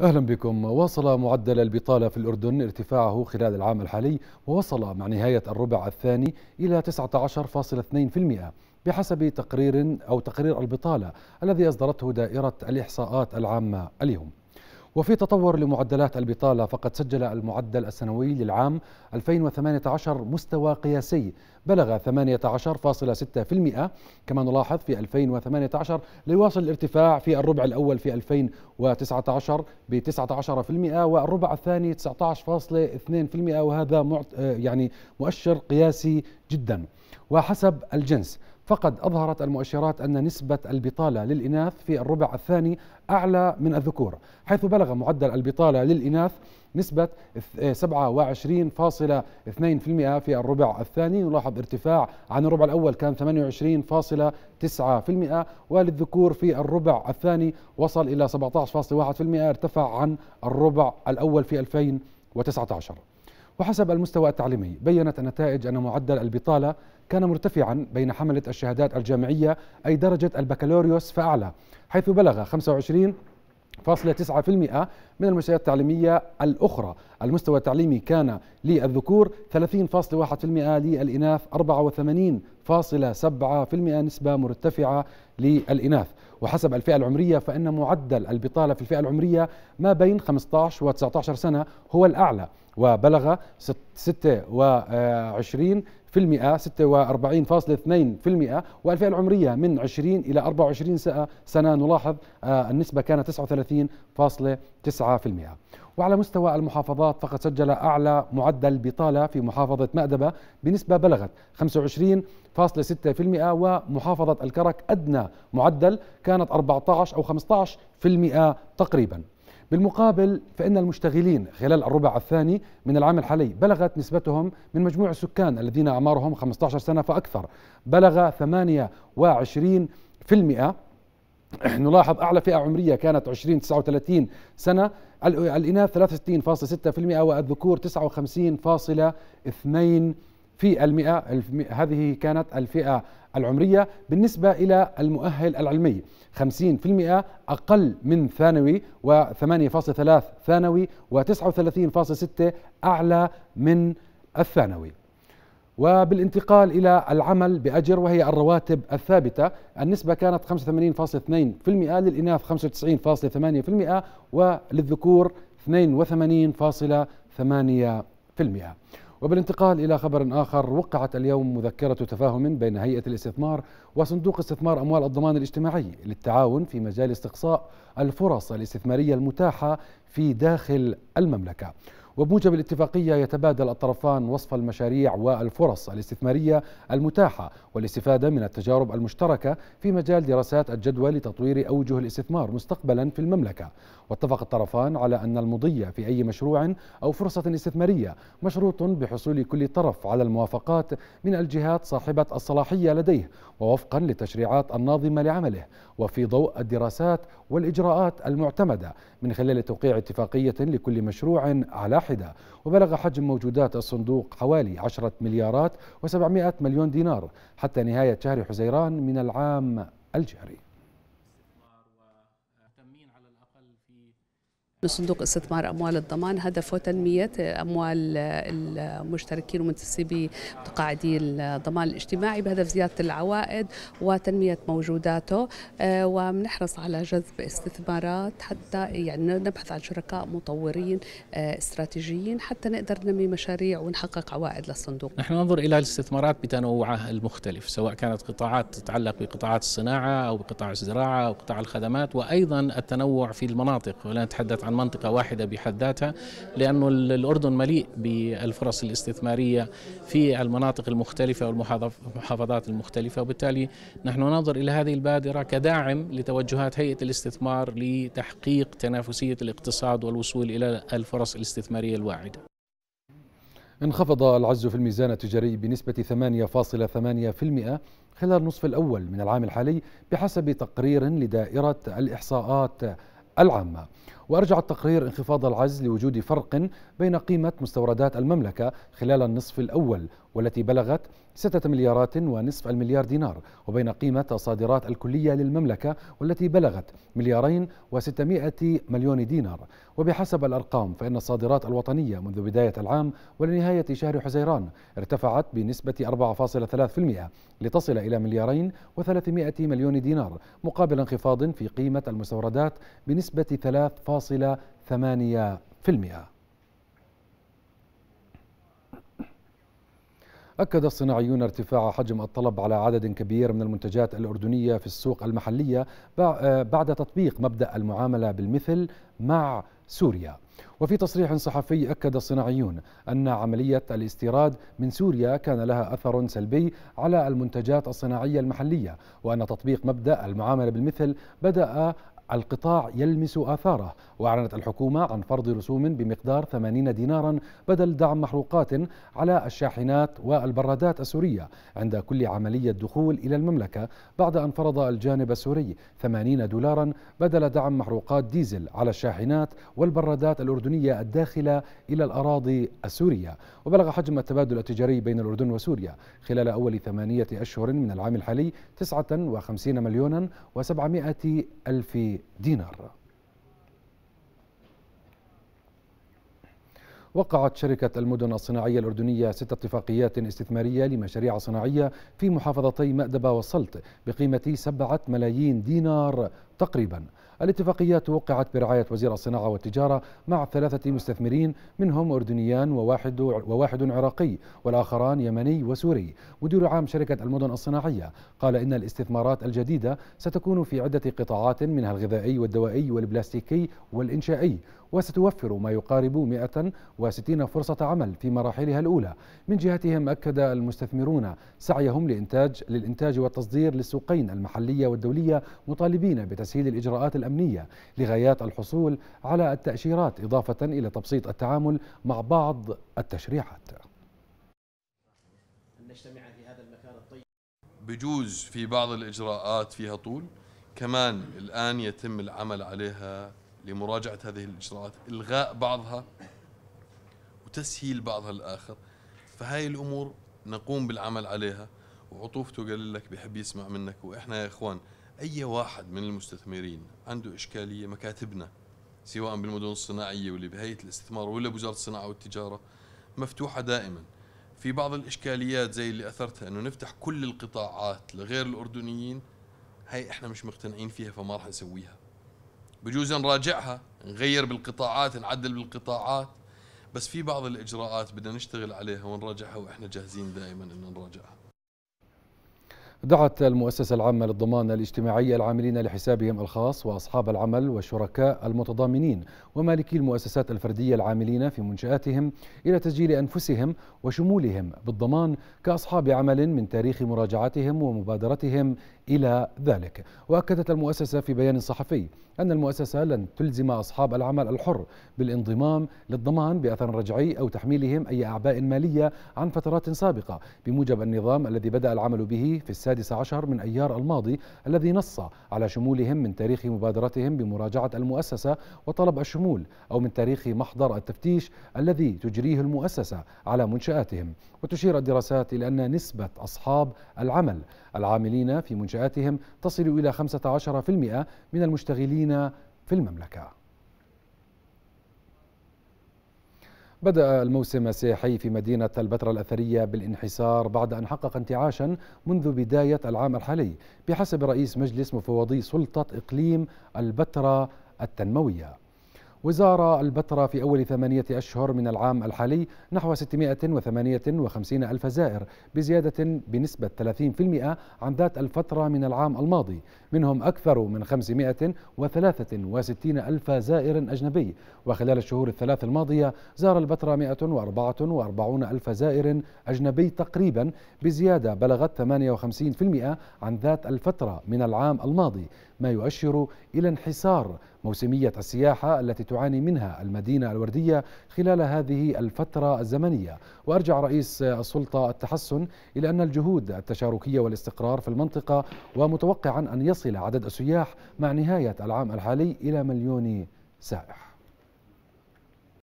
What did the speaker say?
أهلا بكم واصل معدل البطالة في الأردن ارتفاعه خلال العام الحالي ووصل مع نهاية الربع الثاني إلى 19.2% بحسب تقرير أو تقرير البطالة الذي أصدرته دائرة الإحصاءات العامة اليوم وفي تطور لمعدلات البطالة فقد سجل المعدل السنوي للعام 2018 مستوى قياسي بلغ 18.6% كما نلاحظ في 2018 ليواصل الارتفاع في الربع الأول في 2019 ب 19% والربع الثاني 19.2% وهذا آه، يعني مؤشر قياسي جدا وحسب الجنس فقد أظهرت المؤشرات أن نسبة البطالة للإناث في الربع الثاني أعلى من الذكور حيث بلغ معدل البطالة للإناث نسبة 27.2% في الربع الثاني نلاحظ ارتفاع عن الربع الأول كان 28.9% وللذكور في الربع الثاني وصل إلى 17.1% ارتفع عن الربع الأول في 2019 وحسب المستوى التعليمي بينت النتائج أن معدل البطالة كان مرتفعا بين حملة الشهادات الجامعية أي درجة البكالوريوس فأعلى حيث بلغ 25 فاصلة من المستويات التعليمية الأخرى المستوى التعليمي كان للذكور 30.1% للإناث 84 0.7% نسبة مرتفعة للإناث وحسب الفئة العمرية فإن معدل البطالة في الفئة العمرية ما بين 15 و 19 سنة هو الأعلى وبلغ 26 في المئة 46.2% والفئة العمرية من 20 إلى 24 سنة نلاحظ آه، النسبة كانت 39.9% وعلى مستوى المحافظات فقد سجل أعلى معدل بطالة في محافظة مأدبة بنسبة بلغت 25.6% ومحافظة الكرك أدنى معدل كانت 14 أو 15% تقريبا بالمقابل فإن المشتغلين خلال الربع الثاني من العام الحالي بلغت نسبتهم من مجموع السكان الذين أعمارهم 15 سنة فأكثر بلغ 28% نلاحظ أعلى فئة عمرية كانت 20 39 سنة الإناث 63.6% والذكور 59.2 في المئة هذه كانت الفئة العمرية بالنسبة إلى المؤهل العلمي 50% أقل من ثانوي و8.3 ثانوي و39.6 أعلى من الثانوي وبالانتقال إلى العمل بأجر وهي الرواتب الثابتة النسبة كانت 85.2% للإناث 95.8% وللذكور 82.8% وبالانتقال إلى خبر آخر وقعت اليوم مذكرة تفاهم بين هيئة الاستثمار وصندوق استثمار أموال الضمان الاجتماعي للتعاون في مجال استقصاء الفرص الاستثمارية المتاحة في داخل المملكة وبموجب الاتفاقية يتبادل الطرفان وصف المشاريع والفرص الاستثمارية المتاحة والاستفادة من التجارب المشتركة في مجال دراسات الجدوى لتطوير أوجه الاستثمار مستقبلا في المملكة واتفق الطرفان على أن المضي في أي مشروع أو فرصة استثمارية مشروط بحصول كل طرف على الموافقات من الجهات صاحبة الصلاحية لديه ووفقا للتشريعات الناظمة لعمله وفي ضوء الدراسات والإجراءات المعتمدة من خلال توقيع اتفاقية لكل مشروع على واحدة وبلغ حجم موجودات الصندوق حوالي 10 مليارات و700 مليون دينار حتى نهاية شهر حزيران من العام الجاري صندوق استثمار أموال الضمان هدفه تنمية أموال المشتركين ومنتسبي متقاعدي الضمان الاجتماعي بهدف زيادة العوائد وتنمية موجوداته آه، ونحرص على جذب استثمارات حتى يعني نبحث عن شركاء مطورين آه، استراتيجيين حتى نقدر ننمي مشاريع ونحقق عوائد للصندوق نحن ننظر إلى الاستثمارات بتنوعها المختلف سواء كانت قطاعات تتعلق بقطاعات الصناعة أو بقطاع الزراعة أو قطاع الخدمات وأيضا التنوع في المناطق ولا نتحدث عن منطقة واحدة بحد ذاتها لأنه الأردن مليء بالفرص الاستثمارية في المناطق المختلفة والمحافظات المختلفة وبالتالي نحن ننظر إلى هذه البادرة كداعم لتوجهات هيئة الاستثمار لتحقيق تنافسية الاقتصاد والوصول إلى الفرص الاستثمارية الواعدة انخفض العجز في الميزان التجاري بنسبة 8.8% خلال النصف الأول من العام الحالي بحسب تقرير لدائرة الإحصاءات العامة وأرجع التقرير انخفاض العجز لوجود فرق بين قيمة مستوردات المملكة خلال النصف الأول والتي بلغت 6 مليارات ونصف المليار دينار وبين قيمة الصادرات الكلية للمملكة والتي بلغت مليارين و600 مليون دينار وبحسب الأرقام فإن الصادرات الوطنية منذ بداية العام ولنهاية شهر حزيران ارتفعت بنسبة 4.3% لتصل إلى مليارين و300 مليون دينار مقابل انخفاض في قيمة المستوردات بنسبة 3 أكد الصناعيون ارتفاع حجم الطلب على عدد كبير من المنتجات الأردنية في السوق المحلية آه، بعد تطبيق مبدأ المعاملة بالمثل مع سوريا وفي تصريح صحفي أكد الصناعيون أن عملية الاستيراد من سوريا كان لها أثر سلبي على المنتجات الصناعية المحلية وأن تطبيق مبدأ المعاملة بالمثل بدأ القطاع يلمس آثاره وأعلنت الحكومة عن فرض رسوم بمقدار 80 دينارا بدل دعم محروقات على الشاحنات والبرادات السورية عند كل عملية دخول إلى المملكة بعد أن فرض الجانب السوري 80 دولارا بدل دعم محروقات ديزل على الشاحنات والبرادات الأردنية الداخلة إلى الأراضي السورية وبلغ حجم التبادل التجاري بين الأردن وسوريا خلال أول ثمانية أشهر من العام الحالي 59 مليونا و700 ألف دينار وقعت شركة المدن الصناعية الأردنية ست اتفاقيات استثمارية لمشاريع صناعية في محافظتي مأدبة والسلط بقيمة سبعة ملايين دينار تقريبا الاتفاقيات وقعت برعاية وزير الصناعة والتجارة مع ثلاثة مستثمرين منهم أردنيان وواحد, وواحد عراقي والآخران يمني وسوري مدير عام شركة المدن الصناعية قال إن الاستثمارات الجديدة ستكون في عدة قطاعات منها الغذائي والدوائي والبلاستيكي والإنشائي وستوفر ما يقارب 160 فرصة عمل في مراحلها الأولى من جهتهم أكد المستثمرون سعيهم لإنتاج للإنتاج والتصدير للسوقين المحلية والدولية مطالبين بتسهيل تسهيل الإجراءات الأمنية لغايات الحصول على التأشيرات إضافة إلى تبسيط التعامل مع بعض التشريعات بجوز في بعض الإجراءات فيها طول كمان الآن يتم العمل عليها لمراجعة هذه الإجراءات إلغاء بعضها وتسهيل بعضها الآخر فهاي الأمور نقوم بالعمل عليها وعطوفته قال لك بيحب يسمع منك وإحنا يا إخوان اي واحد من المستثمرين عنده اشكاليه مكاتبنا سواء بالمدن الصناعيه واللي بهيئه الاستثمار ولا بوزاره الصناعه والتجاره مفتوحه دائما في بعض الاشكاليات زي اللي اثرتها انه نفتح كل القطاعات لغير الاردنيين هاي احنا مش مقتنعين فيها فما راح نسويها بجوز نراجعها نغير بالقطاعات نعدل بالقطاعات بس في بعض الاجراءات بدنا نشتغل عليها ونراجعها واحنا جاهزين دائما ان نراجعها دعت المؤسسة العامة للضمان الاجتماعي العاملين لحسابهم الخاص وأصحاب العمل والشركاء المتضامنين ومالكي المؤسسات الفردية العاملين في منشآتهم إلى تسجيل أنفسهم وشمولهم بالضمان كأصحاب عمل من تاريخ مراجعتهم ومبادرتهم إلى ذلك وأكدت المؤسسة في بيان صحفي أن المؤسسة لن تلزم أصحاب العمل الحر بالانضمام للضمان بأثر رجعي أو تحميلهم أي أعباء مالية عن فترات سابقة بموجب النظام الذي بدأ العمل به في السادس عشر من أيار الماضي الذي نص على شمولهم من تاريخ مبادرتهم بمراجعة المؤسسة وطلب الشمول أو من تاريخ محضر التفتيش الذي تجريه المؤسسة على منشآتهم وتشير الدراسات إلى أن نسبة أصحاب العمل العاملين في منشآت منشآتهم تصل إلى 15% من المشتغلين في المملكة بدأ الموسم السياحي في مدينة البتراء الأثرية بالانحسار بعد أن حقق انتعاشا منذ بداية العام الحالي بحسب رئيس مجلس مفوضي سلطة إقليم البتراء التنموية وزارة البتراء في أول ثمانية أشهر من العام الحالي نحو 658 ألف زائر بزيادة بنسبة 30% عن ذات الفترة من العام الماضي منهم أكثر من 563 ألف زائر أجنبي وخلال الشهور الثلاث الماضية زار البتراء 144 ألف زائر أجنبي تقريبا بزيادة بلغت 58% عن ذات الفترة من العام الماضي ما يؤشر إلى انحسار موسمية السياحة التي تعاني منها المدينة الوردية خلال هذه الفترة الزمنية وأرجع رئيس السلطة التحسن إلى أن الجهود التشاركية والاستقرار في المنطقة ومتوقعا أن يصل عدد السياح مع نهاية العام الحالي إلى مليون سائح